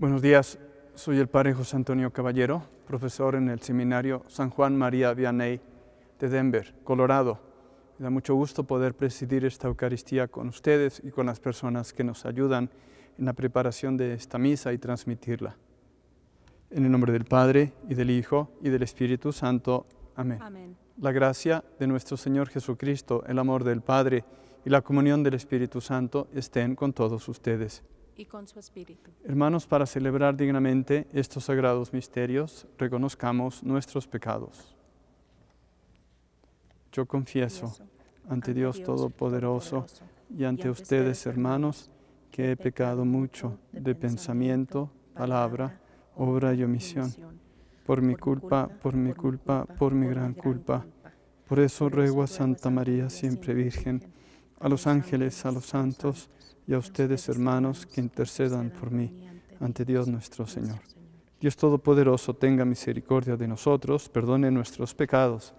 Buenos días, soy el padre José Antonio Caballero, profesor en el seminario San Juan María Vianney de Denver, Colorado. Me da mucho gusto poder presidir esta Eucaristía con ustedes y con las personas que nos ayudan en la preparación de esta misa y transmitirla. En el nombre del Padre, y del Hijo, y del Espíritu Santo. Amén. Amén. La gracia de nuestro Señor Jesucristo, el amor del Padre y la comunión del Espíritu Santo estén con todos ustedes. Hermanos, para celebrar dignamente estos sagrados misterios, reconozcamos nuestros pecados. Yo confieso ante Dios Todopoderoso y ante ustedes, hermanos, que he pecado mucho de pensamiento, palabra, obra y omisión. Por mi culpa, por mi culpa, por mi gran culpa. Por eso ruego a Santa María, siempre Virgen, a los ángeles, a los santos, y a ustedes, hermanos, que intercedan por mí ante Dios nuestro Señor. Dios Todopoderoso tenga misericordia de nosotros, perdone nuestros pecados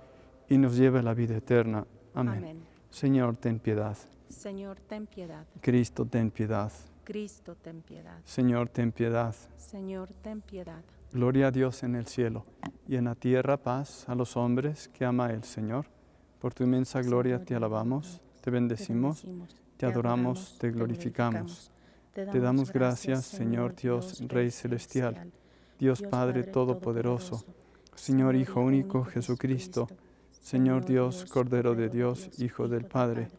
y nos lleve a la vida eterna. Amén. Señor, ten piedad. Señor, ten piedad. Cristo, ten piedad. Cristo, ten piedad. Señor, ten piedad. Señor, ten piedad. Gloria a Dios en el cielo y en la tierra paz a los hombres que ama el Señor. Por tu inmensa gloria te alabamos, Te bendecimos te adoramos, te glorificamos. Te damos gracias, Señor Dios, Rey Celestial, Dios Padre Todopoderoso, Señor Hijo Único, Jesucristo, Señor Dios, Cordero de Dios, Hijo del Padre.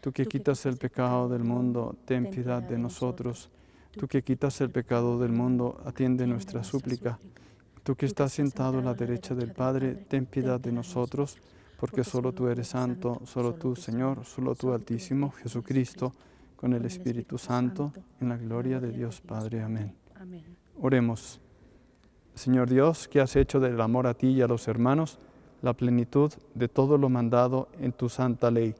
Tú que quitas el pecado del mundo, ten piedad de nosotros. Tú que quitas el pecado del mundo, atiende nuestra súplica. Tú que estás sentado a la derecha del Padre, ten piedad de nosotros porque solo tú eres santo, solo tú, Señor, solo tú, Altísimo, Jesucristo, con el Espíritu Santo, en la gloria de Dios Padre. Amén. Oremos. Señor Dios, que has hecho del amor a ti y a los hermanos la plenitud de todo lo mandado en tu santa ley.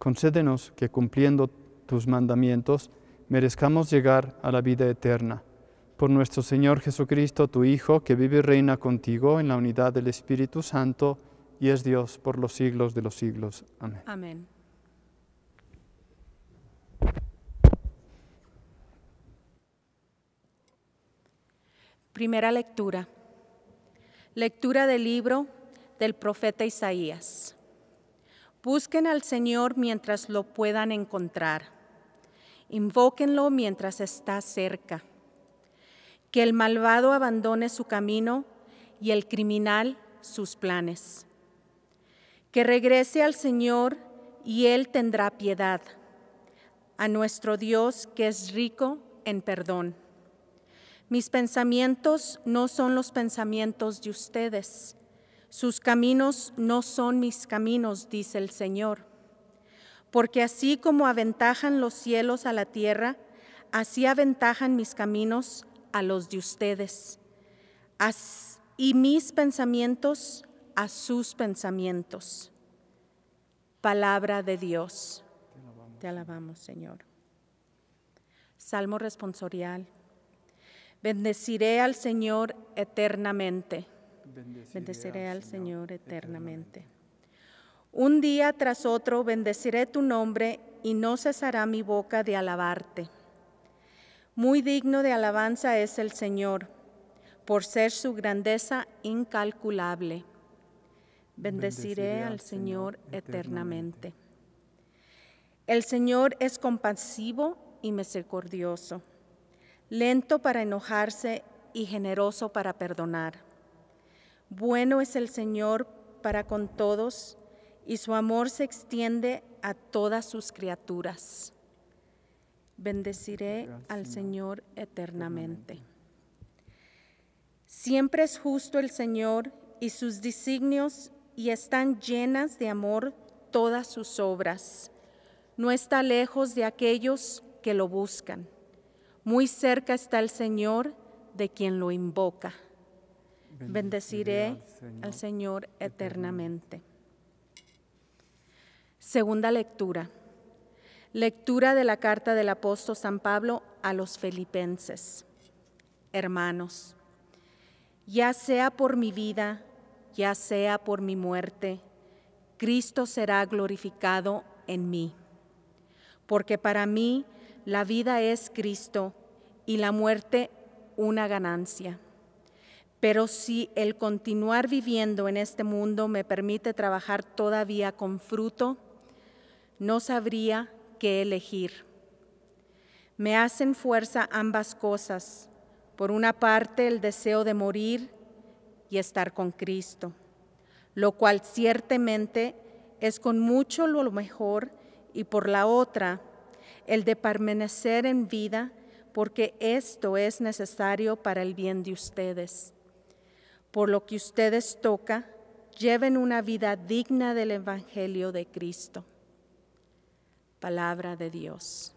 Concédenos que cumpliendo tus mandamientos merezcamos llegar a la vida eterna. Por nuestro Señor Jesucristo, tu Hijo, que vive y reina contigo en la unidad del Espíritu Santo, y es Dios por los siglos de los siglos. Amén. Primera lectura. Lectura del libro del profeta Isaías. Busquen al Señor mientras lo puedan encontrar. Invóquenlo mientras está cerca. Que el malvado abandone su camino y el criminal sus planes que regrese al Señor y Él tendrá piedad, a nuestro Dios que es rico en perdón. Mis pensamientos no son los pensamientos de ustedes, sus caminos no son mis caminos, dice el Señor. Porque así como aventajan los cielos a la tierra, así aventajan mis caminos a los de ustedes, y mis pensamientos a sus pensamientos. Palabra de Dios. Te alabamos, Señor. Salmo responsorial. Bendeciré al Señor eternamente. Bendeciré, al Señor, eternamente. Un día tras otro bendeciré tu nombre y no cesará mi boca de alabarte. Muy digno de alabanza es el Señor, por ser su grandeza incalculable. Bendeciré al Señor eternamente. El Señor es compasivo y misericordioso, lento para enojarse y generoso para perdonar. Bueno es el Señor para con todos, y su amor se extiende a todas sus criaturas. Bendeciré al Señor eternamente. Siempre es justo el Señor y sus designios y están llenas de amor todas sus obras. No está lejos de aquellos que lo buscan. Muy cerca está el Señor de quien lo invoca. Bendeciré, al, Señor al Señor, eternamente. Segunda lectura. Lectura de la carta del apóstol San Pablo a los filipenses. Hermanos, ya sea por mi vida ya sea por mi muerte, Cristo será glorificado en mí. Porque para mí la vida es Cristo y la muerte una ganancia. Pero si el continuar viviendo en este mundo me permite trabajar todavía con fruto, no sabría qué elegir. Me hacen fuerza ambas cosas. Por una parte, el deseo de morir y estar con Cristo, lo cual ciertamente es con mucho lo mejor y por la otra, el de permanecer en vida, porque esto es necesario para el bien de ustedes. Por lo que ustedes toca, lleven una vida digna del Evangelio de Cristo. Palabra de Dios.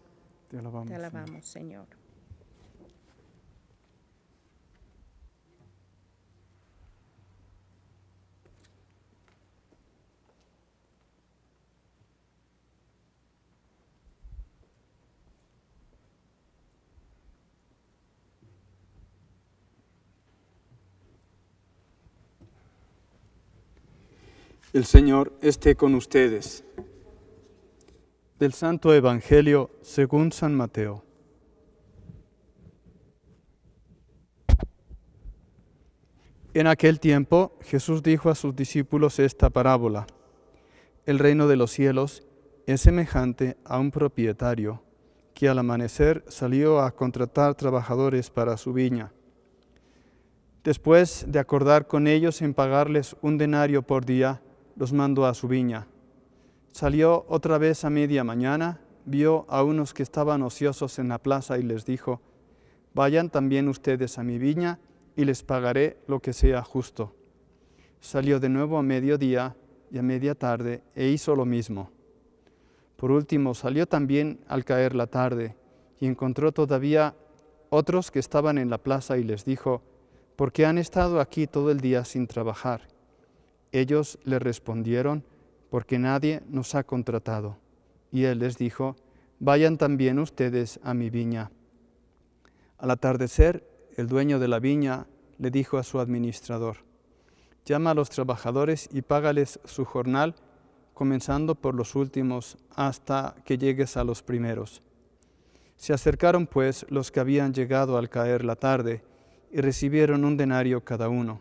Te alabamos, Señor. El Señor esté con ustedes. Del Santo Evangelio según San Mateo. En aquel tiempo Jesús dijo a sus discípulos esta parábola. El reino de los cielos es semejante a un propietario que al amanecer salió a contratar trabajadores para su viña. Después de acordar con ellos en pagarles un denario por día, los mandó a su viña. Salió otra vez a media mañana, vio a unos que estaban ociosos en la plaza y les dijo, Vayan también ustedes a mi viña y les pagaré lo que sea justo. Salió de nuevo a mediodía y a media tarde e hizo lo mismo. Por último, salió también al caer la tarde y encontró todavía otros que estaban en la plaza y les dijo, ¿por qué han estado aquí todo el día sin trabajar? Ellos le respondieron, porque nadie nos ha contratado. Y él les dijo, vayan también ustedes a mi viña. Al atardecer, el dueño de la viña le dijo a su administrador, llama a los trabajadores y págales su jornal, comenzando por los últimos hasta que llegues a los primeros. Se acercaron pues los que habían llegado al caer la tarde y recibieron un denario cada uno.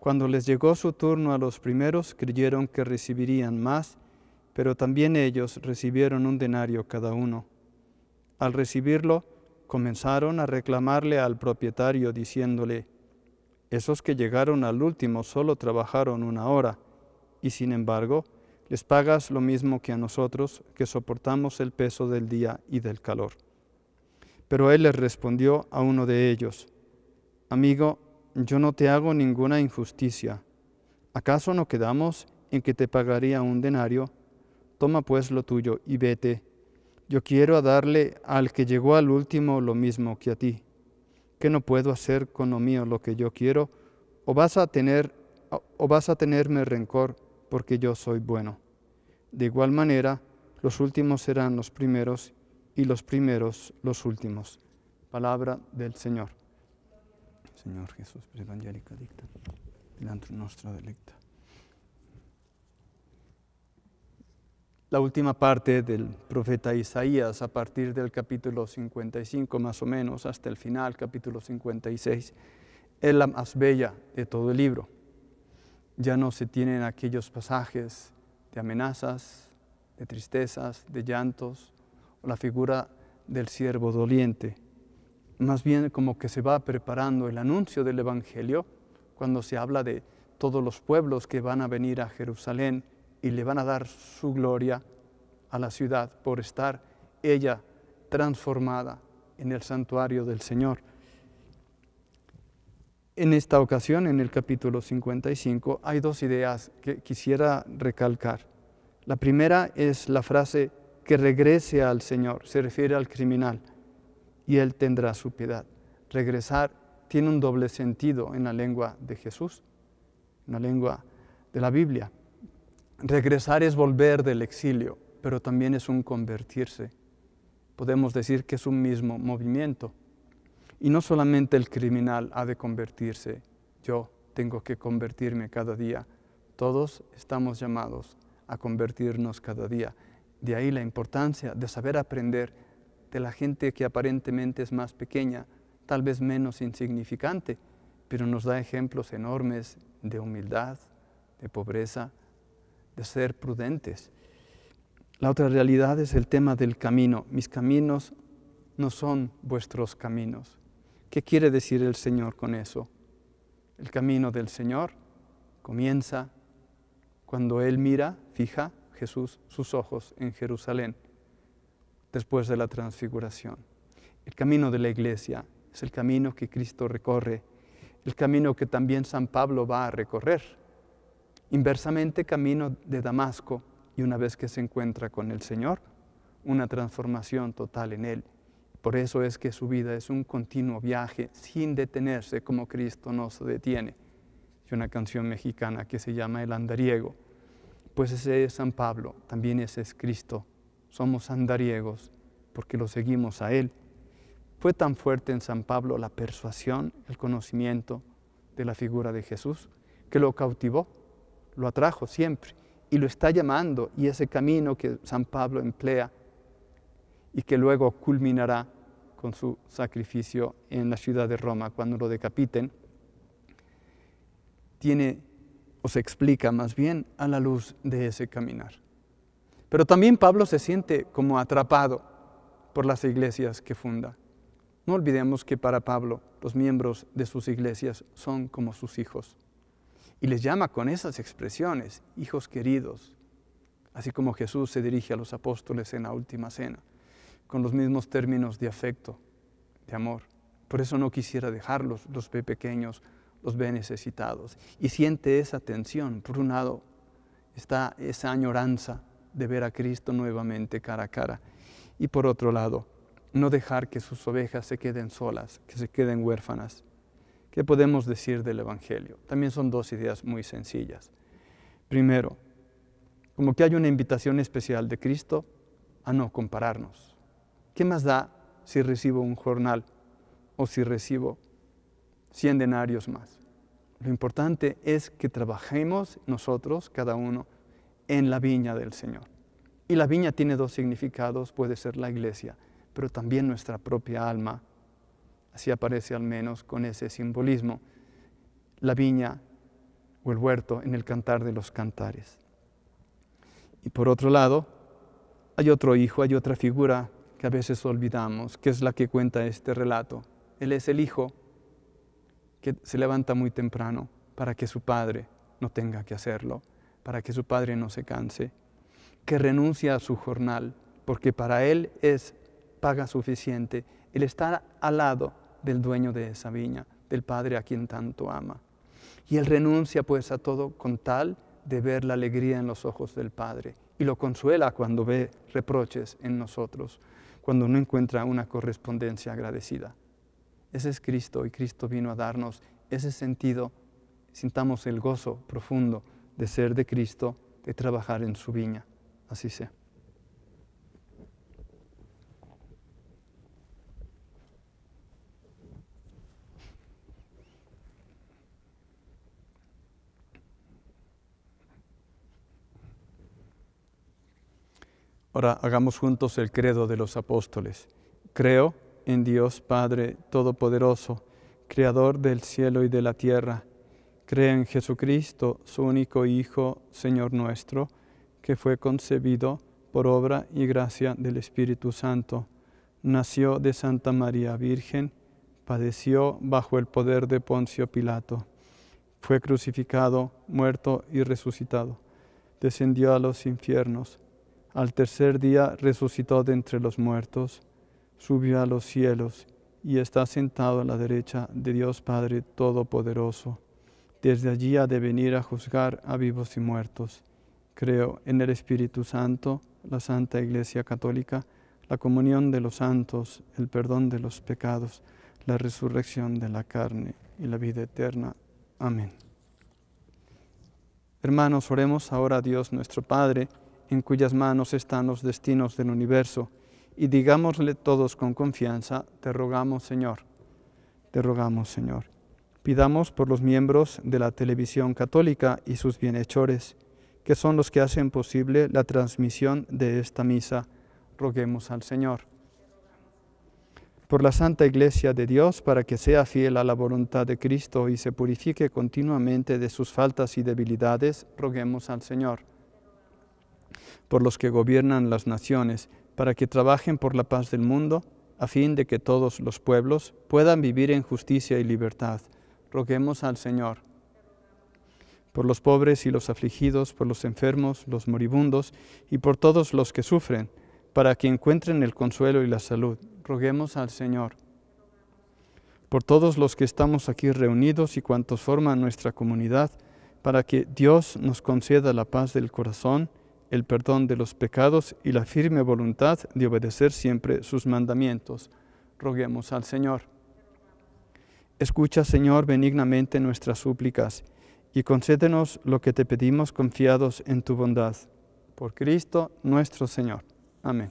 Cuando les llegó su turno a los primeros, creyeron que recibirían más, pero también ellos recibieron un denario cada uno. Al recibirlo, comenzaron a reclamarle al propietario diciéndole, esos que llegaron al último solo trabajaron una hora, y sin embargo, les pagas lo mismo que a nosotros, que soportamos el peso del día y del calor. Pero él les respondió a uno de ellos, Amigo, yo no te hago ninguna injusticia. ¿Acaso no quedamos en que te pagaría un denario? Toma pues lo tuyo y vete. Yo quiero darle al que llegó al último lo mismo que a ti. ¿Qué no puedo hacer con lo mío lo que yo quiero? ¿O vas a tener o vas a tenerme rencor porque yo soy bueno? De igual manera, los últimos serán los primeros y los primeros los últimos. Palabra del Señor. Señor Jesús, pues, evangélica evangelica dicta, delante nuestra delicta. La última parte del profeta Isaías, a partir del capítulo 55 más o menos, hasta el final, capítulo 56, es la más bella de todo el libro. Ya no se tienen aquellos pasajes de amenazas, de tristezas, de llantos, o la figura del siervo doliente más bien como que se va preparando el anuncio del Evangelio cuando se habla de todos los pueblos que van a venir a Jerusalén y le van a dar su gloria a la ciudad por estar ella transformada en el santuario del Señor. En esta ocasión, en el capítulo 55, hay dos ideas que quisiera recalcar. La primera es la frase que regrese al Señor, se refiere al criminal y Él tendrá su piedad. Regresar tiene un doble sentido en la lengua de Jesús, en la lengua de la Biblia. Regresar es volver del exilio, pero también es un convertirse. Podemos decir que es un mismo movimiento. Y no solamente el criminal ha de convertirse, yo tengo que convertirme cada día. Todos estamos llamados a convertirnos cada día. De ahí la importancia de saber aprender de la gente que aparentemente es más pequeña, tal vez menos insignificante, pero nos da ejemplos enormes de humildad, de pobreza, de ser prudentes. La otra realidad es el tema del camino. Mis caminos no son vuestros caminos. ¿Qué quiere decir el Señor con eso? El camino del Señor comienza cuando Él mira, fija Jesús sus ojos en Jerusalén después de la transfiguración. El camino de la iglesia es el camino que Cristo recorre, el camino que también San Pablo va a recorrer. Inversamente camino de Damasco y una vez que se encuentra con el Señor, una transformación total en Él. Por eso es que su vida es un continuo viaje sin detenerse como Cristo no se detiene. Hay una canción mexicana que se llama El Andariego. Pues ese es San Pablo, también ese es Cristo somos andariegos porque lo seguimos a Él. Fue tan fuerte en San Pablo la persuasión, el conocimiento de la figura de Jesús, que lo cautivó, lo atrajo siempre y lo está llamando y ese camino que San Pablo emplea y que luego culminará con su sacrificio en la ciudad de Roma cuando lo decapiten, tiene o se explica más bien a la luz de ese caminar. Pero también Pablo se siente como atrapado por las iglesias que funda. No olvidemos que para Pablo los miembros de sus iglesias son como sus hijos. Y les llama con esas expresiones, hijos queridos, así como Jesús se dirige a los apóstoles en la última cena, con los mismos términos de afecto, de amor. Por eso no quisiera dejarlos, los ve pequeños, los ve necesitados. Y siente esa tensión. Por un lado está esa añoranza de ver a Cristo nuevamente cara a cara. Y por otro lado, no dejar que sus ovejas se queden solas, que se queden huérfanas. ¿Qué podemos decir del Evangelio? También son dos ideas muy sencillas. Primero, como que hay una invitación especial de Cristo a no compararnos. ¿Qué más da si recibo un jornal o si recibo 100 denarios más? Lo importante es que trabajemos nosotros, cada uno, en la viña del Señor. Y la viña tiene dos significados, puede ser la iglesia, pero también nuestra propia alma. Así aparece al menos con ese simbolismo, la viña o el huerto en el cantar de los cantares. Y por otro lado, hay otro hijo, hay otra figura que a veces olvidamos, que es la que cuenta este relato. Él es el hijo que se levanta muy temprano para que su padre no tenga que hacerlo para que su padre no se canse, que renuncia a su jornal, porque para él es paga suficiente el estar al lado del dueño de esa viña, del padre a quien tanto ama. Y él renuncia pues a todo con tal de ver la alegría en los ojos del padre y lo consuela cuando ve reproches en nosotros, cuando no encuentra una correspondencia agradecida. Ese es Cristo y Cristo vino a darnos ese sentido. Sintamos el gozo profundo de ser de Cristo, de trabajar en su viña. Así sea. Ahora hagamos juntos el credo de los apóstoles. Creo en Dios Padre Todopoderoso, Creador del cielo y de la tierra Cree en Jesucristo, su único Hijo, Señor nuestro, que fue concebido por obra y gracia del Espíritu Santo. Nació de Santa María Virgen, padeció bajo el poder de Poncio Pilato. Fue crucificado, muerto y resucitado. Descendió a los infiernos. Al tercer día resucitó de entre los muertos. Subió a los cielos y está sentado a la derecha de Dios Padre Todopoderoso desde allí ha de venir a juzgar a vivos y muertos. Creo en el Espíritu Santo, la Santa Iglesia Católica, la comunión de los santos, el perdón de los pecados, la resurrección de la carne y la vida eterna. Amén. Hermanos, oremos ahora a Dios nuestro Padre, en cuyas manos están los destinos del universo, y digámosle todos con confianza, te rogamos Señor, te rogamos Señor Pidamos por los miembros de la televisión católica y sus bienhechores, que son los que hacen posible la transmisión de esta misa. Roguemos al Señor. Por la Santa Iglesia de Dios, para que sea fiel a la voluntad de Cristo y se purifique continuamente de sus faltas y debilidades, roguemos al Señor. Por los que gobiernan las naciones, para que trabajen por la paz del mundo, a fin de que todos los pueblos puedan vivir en justicia y libertad roguemos al Señor. Por los pobres y los afligidos, por los enfermos, los moribundos y por todos los que sufren, para que encuentren el consuelo y la salud, roguemos al Señor. Por todos los que estamos aquí reunidos y cuantos forman nuestra comunidad, para que Dios nos conceda la paz del corazón, el perdón de los pecados y la firme voluntad de obedecer siempre sus mandamientos. Roguemos al Señor. Escucha, Señor, benignamente nuestras súplicas y concédenos lo que te pedimos confiados en tu bondad. Por Cristo nuestro Señor. Amén.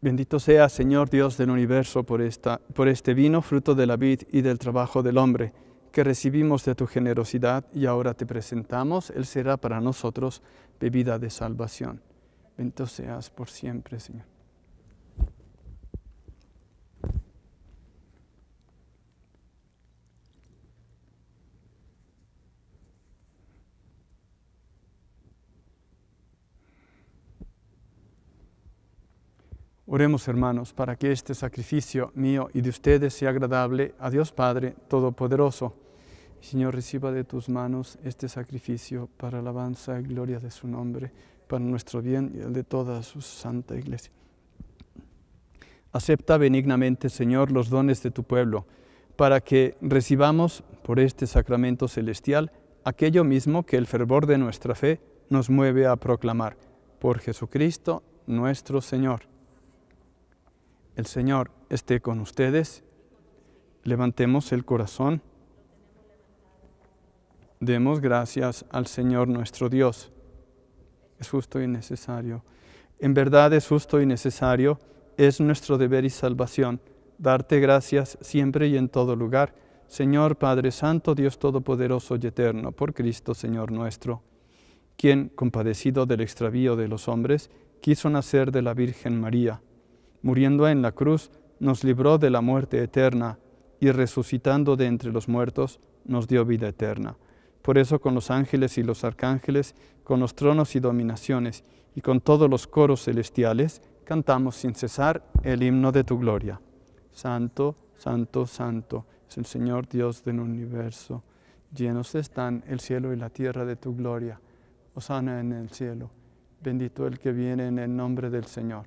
Bendito sea, Señor Dios del universo, por, esta, por este vino, fruto de la vid y del trabajo del hombre, que recibimos de tu generosidad y ahora te presentamos. Él será para nosotros bebida de salvación. Bendito seas por siempre, Señor. Oremos hermanos para que este sacrificio mío y de ustedes sea agradable a Dios Padre Todopoderoso. Señor, reciba de tus manos este sacrificio para alabanza y gloria de su nombre, para nuestro bien y el de toda su santa iglesia. Acepta benignamente, Señor, los dones de tu pueblo, para que recibamos por este sacramento celestial aquello mismo que el fervor de nuestra fe nos mueve a proclamar. Por Jesucristo nuestro Señor. El Señor esté con ustedes. Levantemos el corazón. Demos gracias al Señor nuestro Dios. Es justo y necesario. En verdad es justo y necesario. Es nuestro deber y salvación darte gracias siempre y en todo lugar. Señor Padre Santo, Dios Todopoderoso y Eterno, por Cristo Señor nuestro, quien, compadecido del extravío de los hombres, quiso nacer de la Virgen María muriendo en la cruz, nos libró de la muerte eterna y resucitando de entre los muertos, nos dio vida eterna. Por eso con los ángeles y los arcángeles, con los tronos y dominaciones, y con todos los coros celestiales, cantamos sin cesar el himno de tu gloria. Santo, santo, santo es el Señor Dios del universo. Llenos están el cielo y la tierra de tu gloria. Osana en el cielo. Bendito el que viene en el nombre del Señor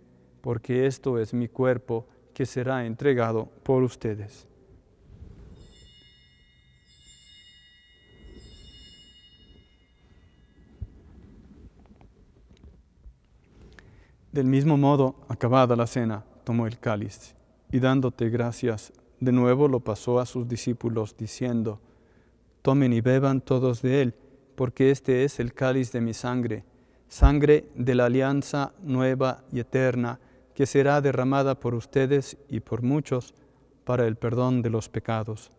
porque esto es mi cuerpo que será entregado por ustedes. Del mismo modo, acabada la cena, tomó el cáliz y dándote gracias, de nuevo lo pasó a sus discípulos diciendo, Tomen y beban todos de él, porque este es el cáliz de mi sangre, sangre de la alianza nueva y eterna, que será derramada por ustedes y por muchos para el perdón de los pecados.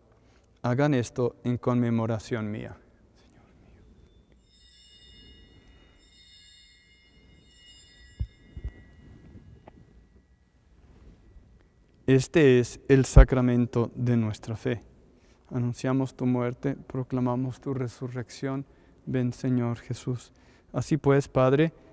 Hagan esto en conmemoración mía. Este es el sacramento de nuestra fe. Anunciamos tu muerte, proclamamos tu resurrección. Ven Señor Jesús. Así pues, Padre,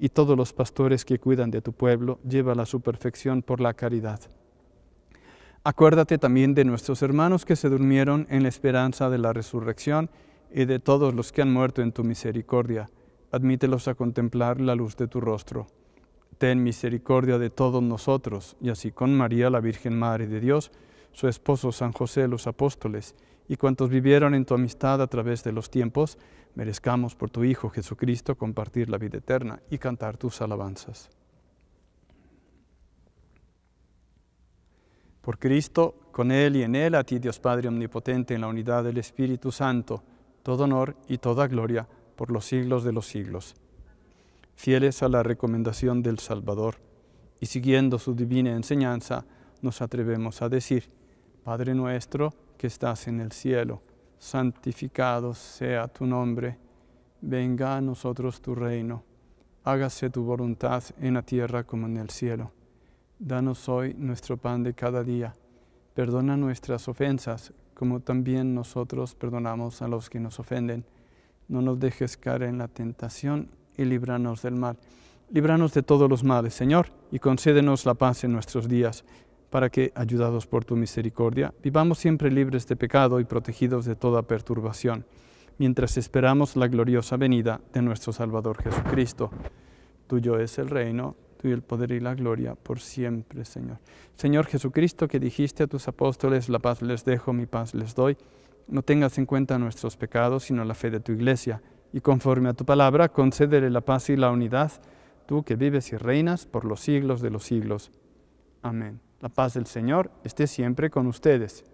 y todos los pastores que cuidan de tu pueblo, lleva a su perfección por la caridad. Acuérdate también de nuestros hermanos que se durmieron en la esperanza de la resurrección y de todos los que han muerto en tu misericordia. Admítelos a contemplar la luz de tu rostro. Ten misericordia de todos nosotros, y así con María, la Virgen Madre de Dios, su esposo San José, los apóstoles, y cuantos vivieron en tu amistad a través de los tiempos, merezcamos por tu Hijo Jesucristo compartir la vida eterna y cantar tus alabanzas. Por Cristo, con Él y en Él, a ti Dios Padre Omnipotente, en la unidad del Espíritu Santo, todo honor y toda gloria por los siglos de los siglos. Fieles a la recomendación del Salvador y siguiendo su divina enseñanza, nos atrevemos a decir, Padre nuestro que estás en el cielo, santificado sea tu nombre, venga a nosotros tu reino, hágase tu voluntad en la tierra como en el cielo. Danos hoy nuestro pan de cada día, perdona nuestras ofensas como también nosotros perdonamos a los que nos ofenden. No nos dejes caer en la tentación y líbranos del mal. Líbranos de todos los males, Señor, y concédenos la paz en nuestros días para que, ayudados por tu misericordia, vivamos siempre libres de pecado y protegidos de toda perturbación, mientras esperamos la gloriosa venida de nuestro Salvador Jesucristo. Tuyo es el reino, tuyo el poder y la gloria por siempre, Señor. Señor Jesucristo, que dijiste a tus apóstoles, la paz les dejo, mi paz les doy, no tengas en cuenta nuestros pecados, sino la fe de tu iglesia, y conforme a tu palabra, concédele la paz y la unidad, tú que vives y reinas por los siglos de los siglos. Amén. La paz del Señor esté siempre con ustedes.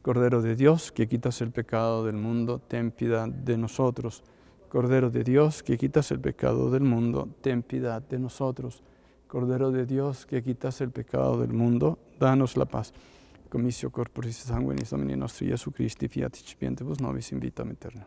Cordero de Dios, que quitas el pecado del mundo, ten piedad de nosotros. Cordero de Dios, que quitas el pecado del mundo, ten piedad de nosotros. Cordero de Dios, que quitas el pecado del mundo, danos la paz. Comisio corporis sanguinis domini nostri Jesu Christi, fiat vos novis invitam eterna.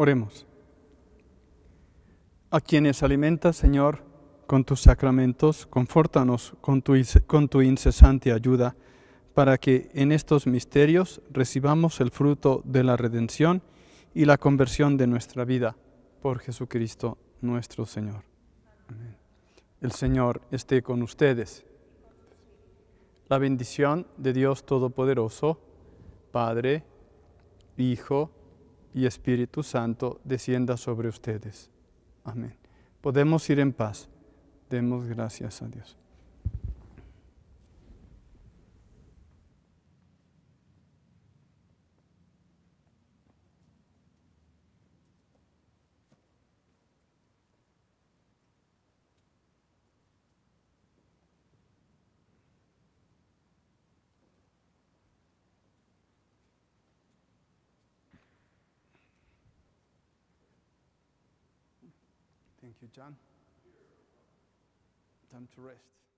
Oremos. A quienes alimentas, Señor, con tus sacramentos, confórtanos con tu, con tu incesante ayuda, para que en estos misterios recibamos el fruto de la redención y la conversión de nuestra vida, por Jesucristo nuestro Señor. El Señor esté con ustedes. La bendición de Dios Todopoderoso, Padre, Hijo, y Espíritu Santo descienda sobre ustedes. Amén. Podemos ir en paz. Demos gracias a Dios. Thank you, John. Time to rest.